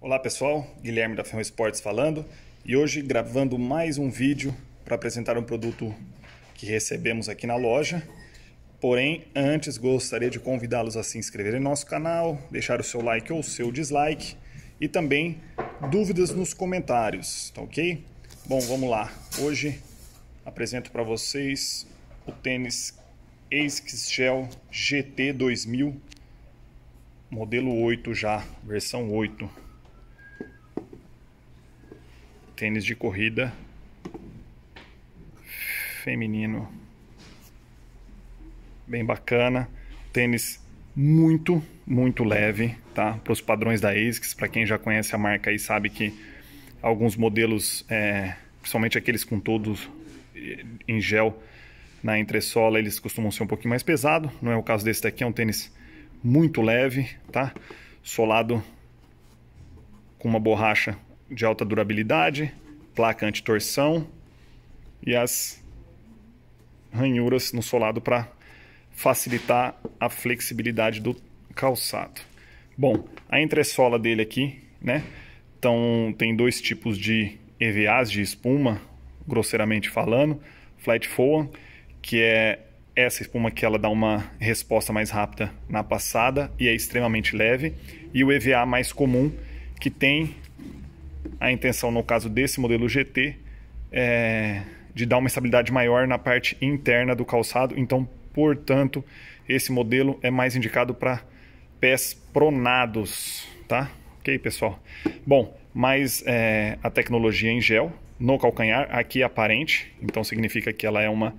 Olá pessoal, Guilherme da Ferro Esportes falando e hoje gravando mais um vídeo para apresentar um produto que recebemos aqui na loja. Porém, antes gostaria de convidá-los a se inscreverem no nosso canal, deixar o seu like ou o seu dislike e também dúvidas nos comentários, tá ok? Bom, vamos lá. Hoje apresento para vocês o tênis ASICS GT 2000 modelo 8 já, versão 8 tênis de corrida feminino. Bem bacana. Tênis muito, muito leve, tá? Para os padrões da ASICS, para quem já conhece a marca aí sabe que alguns modelos, é, principalmente aqueles com todos em gel na entressola, eles costumam ser um pouquinho mais pesado. Não é o caso desse daqui, é um tênis muito leve, tá? Solado com uma borracha de alta durabilidade, placa antitorção e as ranhuras no solado para facilitar a flexibilidade do calçado. Bom, a entressola dele aqui, né? Então, tem dois tipos de EVAs de espuma, grosseiramente falando, flat foam, que é essa espuma que ela dá uma resposta mais rápida na passada e é extremamente leve, e o EVA mais comum, que tem a intenção, no caso desse modelo GT, é de dar uma estabilidade maior na parte interna do calçado. Então, portanto, esse modelo é mais indicado para pés pronados, tá? Ok, pessoal? Bom, mas é, a tecnologia em gel no calcanhar, aqui é aparente, então significa que ela é uma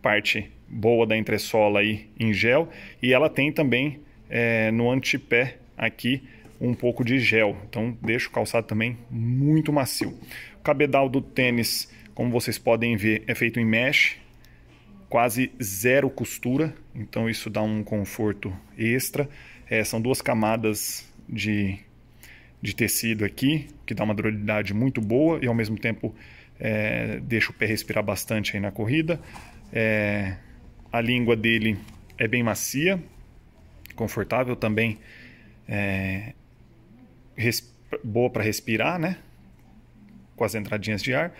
parte boa da entressola aí em gel. E ela tem também é, no antepé aqui um pouco de gel. Então deixa o calçado também muito macio. O cabedal do tênis, como vocês podem ver, é feito em mesh, quase zero costura, então isso dá um conforto extra. É, são duas camadas de, de tecido aqui, que dá uma durabilidade muito boa e ao mesmo tempo é, deixa o pé respirar bastante aí na corrida. É, a língua dele é bem macia, confortável também. É, boa para respirar, né? Com as entradinhas de ar.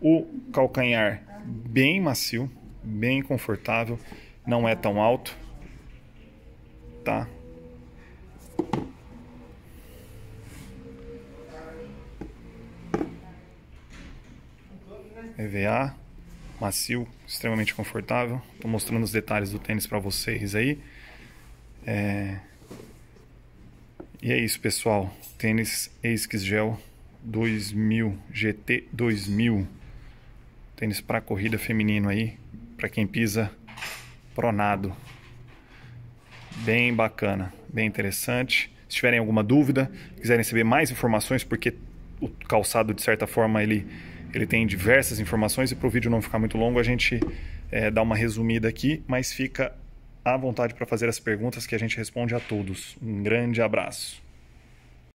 O calcanhar bem macio, bem confortável, não é tão alto, tá? EVA, macio, extremamente confortável. Estou mostrando os detalhes do tênis para vocês aí. É... E é isso, pessoal. Tênis ASICS Gel 2000 GT 2000. Tênis para corrida feminino aí, para quem pisa pronado. Bem bacana, bem interessante. Se tiverem alguma dúvida, quiserem saber mais informações, porque o calçado de certa forma ele ele tem diversas informações e para o vídeo não ficar muito longo a gente é, dá uma resumida aqui, mas fica à vontade para fazer as perguntas que a gente responde a todos. Um grande abraço.